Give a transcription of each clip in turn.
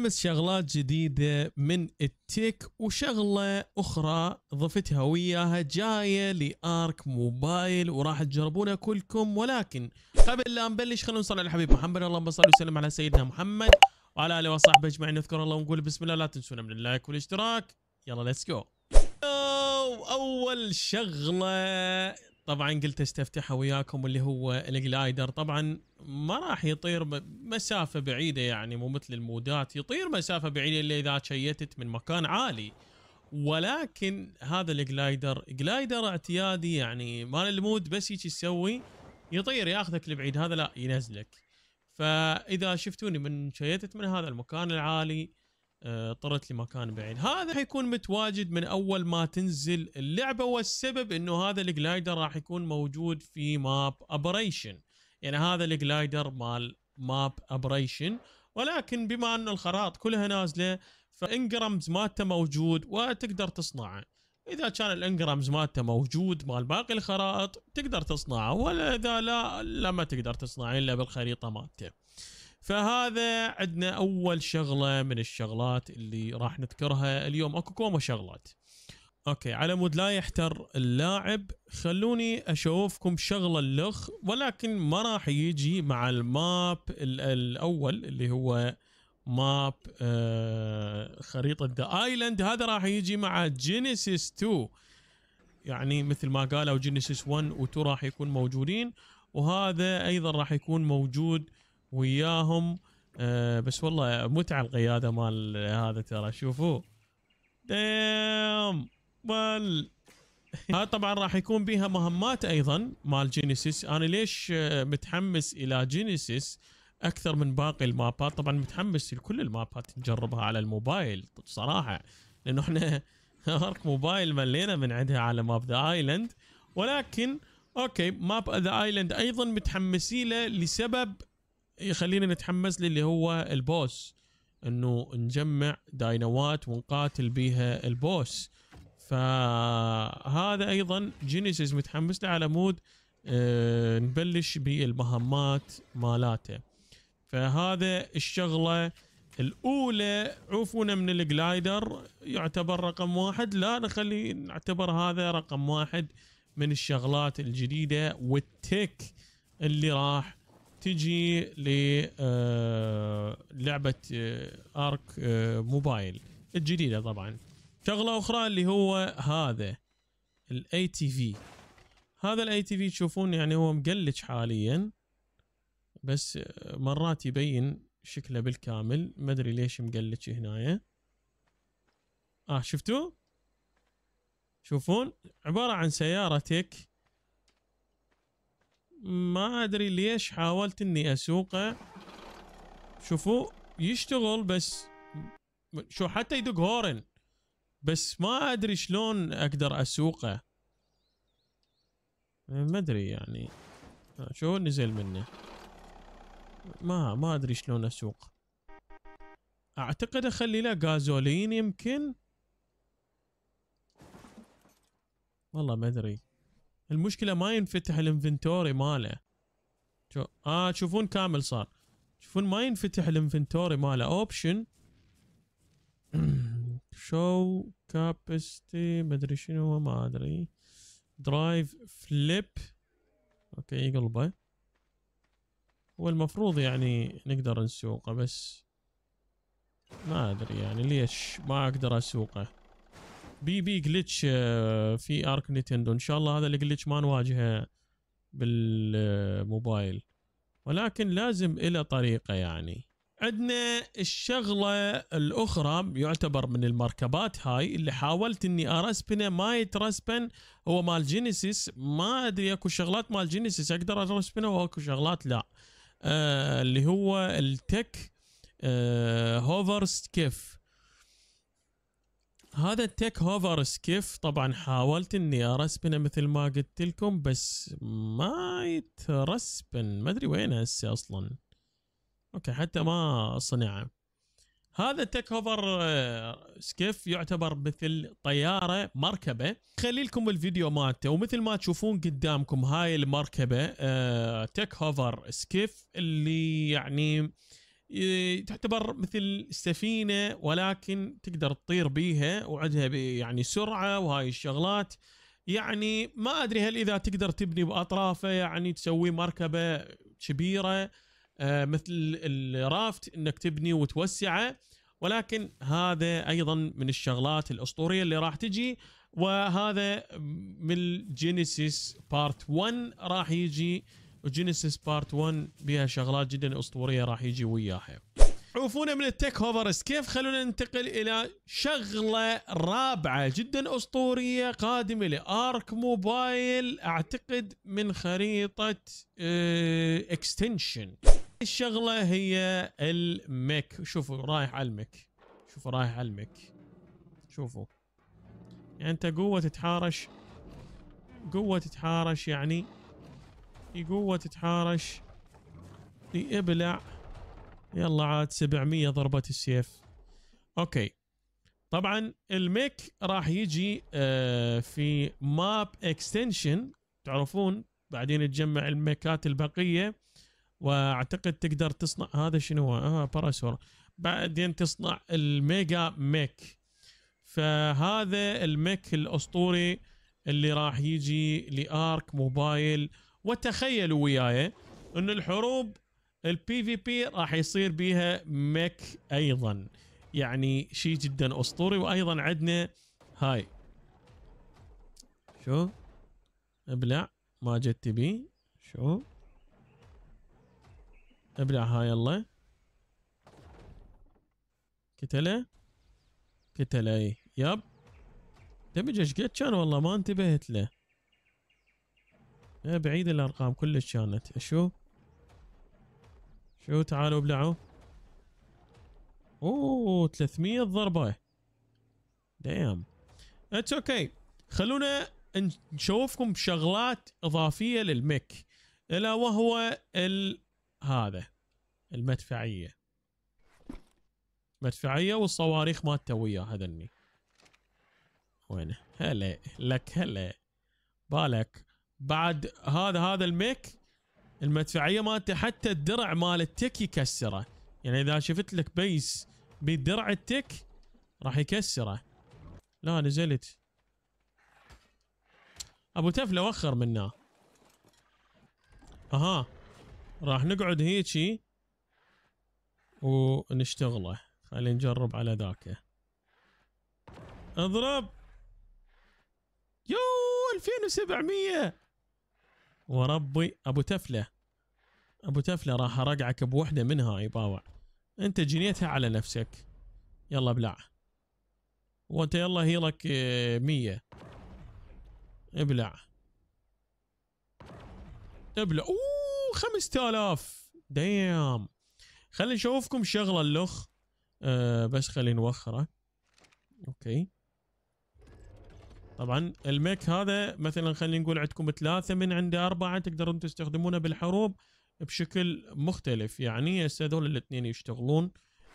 خمس شغلات جديدة من التيك وشغلة أخرى ضفتها وياها جاية لآرك موبايل وراح تجربونها كلكم ولكن قبل لا نبلش خلونا نصلي على الحبيب محمد اللهم صل وسلم على سيدنا محمد وعلى آله وصحبه أجمعين نذكر الله ونقول بسم الله لا تنسونا من اللايك والاشتراك يلا ليتس جو أول شغله طبعا قلت استفتحها وياكم اللي هو الجلايدر طبعا ما راح يطير مسافه بعيده يعني مو مثل المودات يطير مسافه بعيده الا اذا شيتت من مكان عالي ولكن هذا الجلايدر جلايدر اعتيادي يعني مال المود بس هيك يسوي يطير ياخذك لبعيد هذا لا ينزلك فاذا شفتوني من شيتت من هذا المكان العالي آه، لي لمكان بعيد هذا حيكون متواجد من اول ما تنزل اللعبه والسبب انه هذا الجلايدر راح يكون موجود في ماب ابريشن يعني هذا الجلايدر مال ماب ابريشن ولكن بما ان الخرائط كلها نازله فانجرامز مالته موجود وتقدر تصنعه اذا كان الانجرامز مالته موجود مال باقي الخرائط تقدر تصنعه ولا اذا لا لا ما تقدر تصنعه الا بالخريطه مالته فهذا عندنا اول شغله من الشغلات اللي راح نذكرها اليوم اكو كومو شغلات اوكي على مود لا يحتر اللاعب خلوني اشوفكم شغله اللخ ولكن ما راح يجي مع الماب الاول اللي هو ماب آه خريطه ذا ايلاند هذا راح يجي مع جينيسيس 2 يعني مثل ما قالوا جينيسيس 1 و 2 راح يكون موجودين وهذا ايضا راح يكون موجود وياهم آه بس والله متعه القياده مال هذا ترى شوفوا دام بل هذا طبعا راح يكون بها مهمات ايضا مال جينيسيس انا ليش آه، متحمس الى جينيسيس اكثر من باقي المابات طبعا متحمس لكل المابات نجربها على الموبايل صراحه لانه احنا ارك موبايل ملينا من عندها على ماب ذا ايلاند ولكن اوكي ماب ذا ايلاند ايضا متحمسين له لسبب يخلينا إيه، نتحمس للي هو البوس انه نجمع داينوات ونقاتل بيها البوس فهذا ايضا جينيسيس متحمس على مود إيه، نبلش بالمهمات مالاته فهذا الشغله الاولى عوفونا من الجلايدر يعتبر رقم واحد لا نخلي نعتبر هذا رقم واحد من الشغلات الجديده والتك اللي راح تجي للعبه ارك موبايل الجديده طبعا شغله اخرى اللي هو هذا الاي تي في هذا الاي تي في تشوفون يعني هو مقلج حاليا بس آه، مرات يبين شكله بالكامل ما ادري ليش مقلج هنايا اه شفتوا شوفون عباره عن سيارتك ما ادري ليش حاولت اني اسوقه شوفوا يشتغل بس شو حتى يدق هورن بس ما ادري شلون اقدر اسوقه ما ادري يعني شو نزل منه ما ما ادري شلون اسوق اعتقد اخلي له غازولين يمكن والله ما ادري المشكله ما ينفتح الانفنتوري ماله شو اه تشوفون كامل صار تشوفون ما ينفتح الانفنتوري ماله اوبشن شو كابستي مدري شنو ما ادري درايف فليب اوكي يقلبه هو المفروض يعني نقدر نسوقه بس ما ادري يعني ليش ما اقدر اسوقه بي بي جلتش آه، في ارك نينتندو ان شاء الله هذا الجلتش ما نواجهه بالموبايل ولكن لازم إلى طريقة يعني عندنا الشغلة الأخرى يعتبر من المركبات هاي اللي حاولت أني أرسبنه ما يترسبن هو مال جينيسيس ما أدري أكو شغلات مال جينيسيس أقدر أرسبنه وأكو شغلات لا آه اللي هو التك آه هوفر سكيف هذا التيك هوفر سكيف طبعا حاولت اني ارسبنه مثل ما قلت لكم بس ما يترسبن ما ادري وين هسه اصلا اوكي حتى ما صنعه هذا التيك هوفر سكيف يعتبر مثل طياره مركبه خلي لكم الفيديو مالته ومثل ما تشوفون قدامكم هاي المركبه آه، تيك هوفر سكيف اللي يعني إيه، تعتبر مثل سفينه ولكن تقدر تطير بيها وعندها بي يعني سرعه وهاي الشغلات يعني ما ادري هل اذا تقدر تبني باطرافه يعني تسوي مركبه كبيره آه، مثل الرافت انك تبني وتوسعه ولكن هذا ايضا من الشغلات الاسطوريه اللي راح تجي وهذا من الجينيسيس بارت 1 راح يجي وجينيسيس بارت 1 بها شغلات جدا اسطوريه راح يجي وياها عفونا من التك هوفرز كيف خلونا ننتقل الى شغله رابعه جدا اسطوريه قادمه لارك موبايل اعتقد من خريطه اه اكستنشن الشغله هي المك شوفوا رايح على المك شوفوا رايح على المك شوفوا يعني انت قوه تتحارش قوه تتحارش يعني في قوة تتحارش لي ابلع يلا عاد 700 ضربة السيف اوكي طبعا الميك راح يجي آه، في ماب اكستنشن تعرفون بعدين تجمع الميكات البقية واعتقد تقدر تصنع هذا شنو هو اه باراسور بعدين تصنع الميجا ميك فهذا الميك الاسطوري اللي راح يجي لارك موبايل وتخيلوا وياي ان الحروب البي في بي راح يصير بيها ميك ايضا يعني شيء جدا اسطوري وايضا عندنا هاي شو ابلع ما جت تبي شو ابلع هاي يلا كتله كتله يب دمج ايش قد كان والله ما انتبهت له بعيد الارقام كلش كانت شو شو تعالوا ابلعوا اوه 300 ضربه دام اتس اوكي خلونا نشوفكم بشغلات اضافيه للمك الا وهو ال... هذا المدفعيه مدفعيه والصواريخ مالته تويا هذني وينه هلا لك هلا بالك بعد هذا هذا الميك المدفعيه مالته حتى الدرع مال التك يكسره يعني اذا شفت لك بيس بدرع التك راح يكسره لا نزلت ابو تفله وخر منا اها راح نقعد هيجي ونشتغله خلينا نجرب على ذاك اضرب يو 2700 وربي ابو تفله ابو تفله راح ارقعك بوحده منها هاي باوع انت جنيتها على نفسك يلا ابلع وانت يلا هيلك آه، مية ابلع ابلع اوه خمسة آلاف ديام خلي نشوفكم شغلة اللخ أه بس خلي نوخره اوكي طبعا الميك هذا مثلا خلينا نقول عندكم ثلاثة من عنده أربعة تقدرون تستخدمونه بالحروب بشكل مختلف يعني هسه هذول الاثنين يشتغلون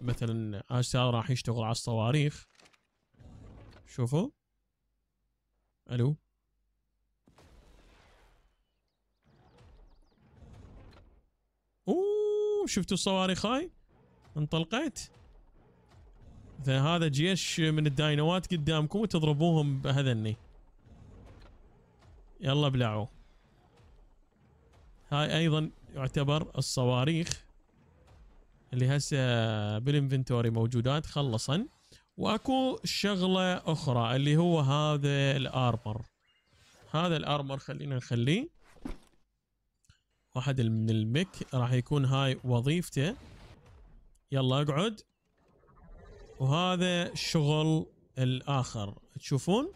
مثلا هسه راح يشتغل على الصواريخ شوفوا الو اوه شفتوا الصواريخ هاي انطلقت هذا جيش من الداينوات قدامكم وتضربوهم بهذني يلا بلعوا هاي ايضا يعتبر الصواريخ اللي هسه بالانفنتوري موجودات خلصا واكو شغله اخرى اللي هو هذا الارمر هذا الارمر خلينا نخليه واحد من المك راح يكون هاي وظيفته يلا اقعد وهذا الشغل الاخر تشوفون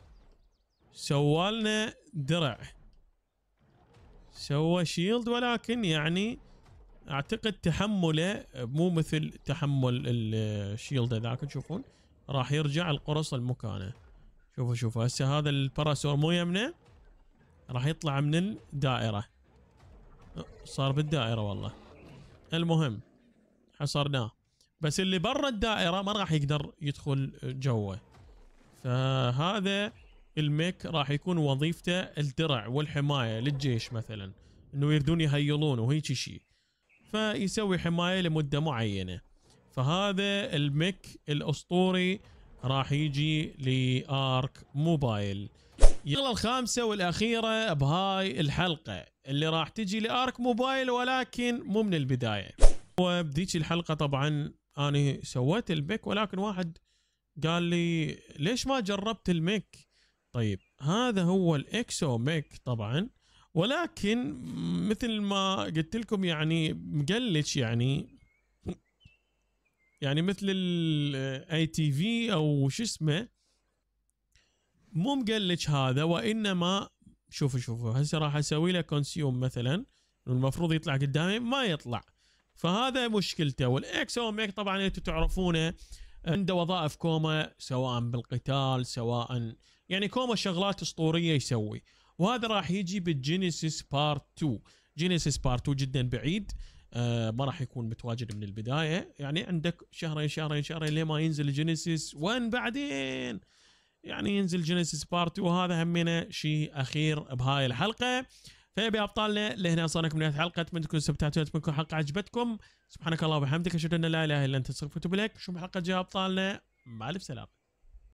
سوالنا درع سوى شيلد ولكن يعني اعتقد تحمله مو مثل تحمل الشيلد هذاك تشوفون راح يرجع القرص لمكانه شوفوا شوفوا هسه هذا الباراسور مو يمنا راح يطلع من الدائره أه، صار بالدائره والله المهم حصرناه بس اللي برا الدائره ما راح يقدر يدخل جوه فهذا الميك راح يكون وظيفته الدرع والحمايه للجيش مثلا انه يردون يهيلون وهيجي شيء فيسوي حمايه لمده معينه فهذا الميك الاسطوري راح يجي لارك موبايل يلا الخامسه والاخيره بهاي الحلقه اللي راح تجي لارك موبايل ولكن مو من البدايه وبديش الحلقه طبعا انا سويت البيك ولكن واحد قال لي ليش ما جربت الميك طيب هذا هو الاكسو ميك طبعا ولكن مثل ما قلت لكم يعني مقلش يعني يعني مثل الاي تي في او شو اسمه مو مقلش هذا وانما شوفوا شوفوا هسه راح اسوي له كونسيوم مثلا المفروض يطلع قدامي ما يطلع فهذا مشكلته والاكس او ميك طبعا انتم تعرفونه آه، عنده وظائف كوما سواء بالقتال سواء يعني كوما شغلات اسطوريه يسوي وهذا راح يجي بالجينيسيس بارت 2 جينيسيس بارت 2 جدا بعيد آه ما راح يكون متواجد من البدايه يعني عندك شهرين شهرين شهرين لين ما ينزل جينيسيس 1 بعدين يعني ينزل جينيسيس بارت 2 وهذا همنا شيء اخير بهاي الحلقه فيا ابطالنا لهنا صار لكم نهايه الحلقه اتمنى تكون استمتعتوا اتمنى تكون الحلقه عجبتكم سبحانك اللهم وبحمدك اشهد ان لا اله الا انت استغفرك واتوب اليك نشوف الحلقه الجايه ابطالنا مع الف سلامه